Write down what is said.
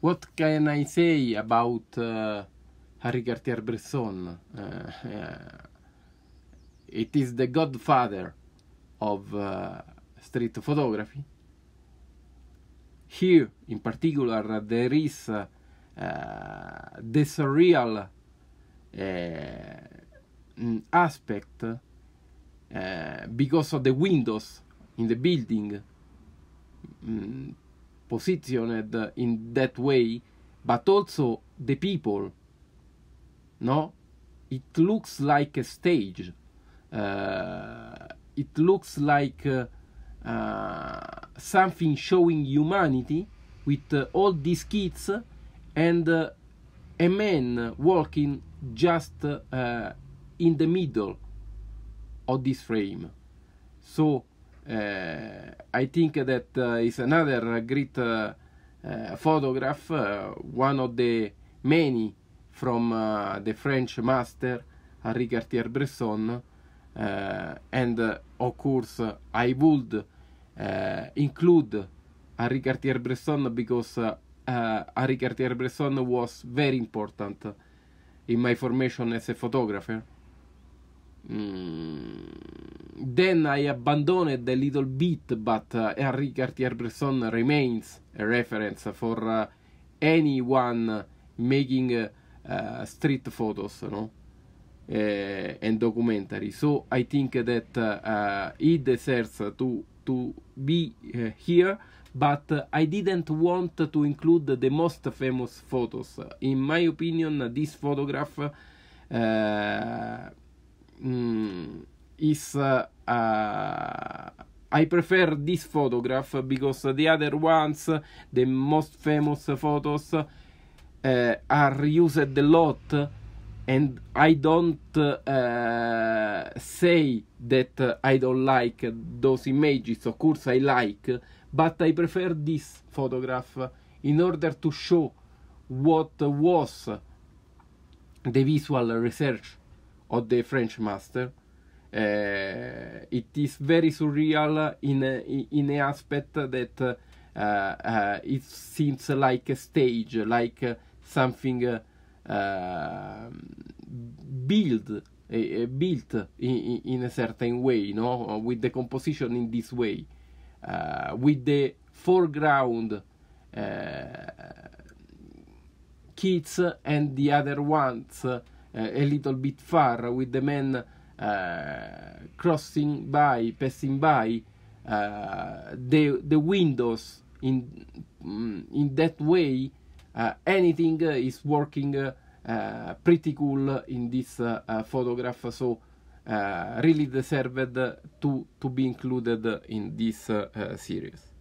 what can I say about uh, Harry Cartier-Bresson? Uh, uh, it is the godfather of uh, street photography. Here, in particular, there is the surreal mm, aspect uh, because of the windows in the building mm, positioned in that way, but also the people. No, it looks like a stage. Uh, it looks like uh, uh, something showing humanity with uh, all these kids and uh, a man walking just uh, in the middle of this frame. So Eh, I think that eh, is another great eh, photograph, one of the many from the French master Henri Cartier-Bresson, and of course I would include Henri Cartier-Bresson because uh, Henri Cartier-Bresson was very important in my formation as a photographer. Mm then I abandoned a little bit, but uh, Henri Cartier-Bresson remains a reference for uh, anyone making uh, uh street photos, no, uh, and documentary. So I think that he uh, deserves to to be here, but I didn't want to include the most famous photos. In my opinion, this photograph. Mm, is uh, I prefer this photograph because the other ones, the most famous photos, uh, are used a lot, and I don't uh, say that I don't like those images. Of course, I like, but I prefer this photograph in order to show what was the visual research of the French master Eh, it is very surreal in a, in an aspect that uh, uh, it seems like a stage, like uh, something um, built eh, eh, built in, in, a certain way, you know, with the composition in this way, uh, with the foreground uh, kids and the other ones uh, a little bit far, with the men uh, crossing by, passing by uh, the the windows in mm, in that way, uh, anything uh, is working uh, pretty cool in this photograph. So. really deserved to to be included in this series.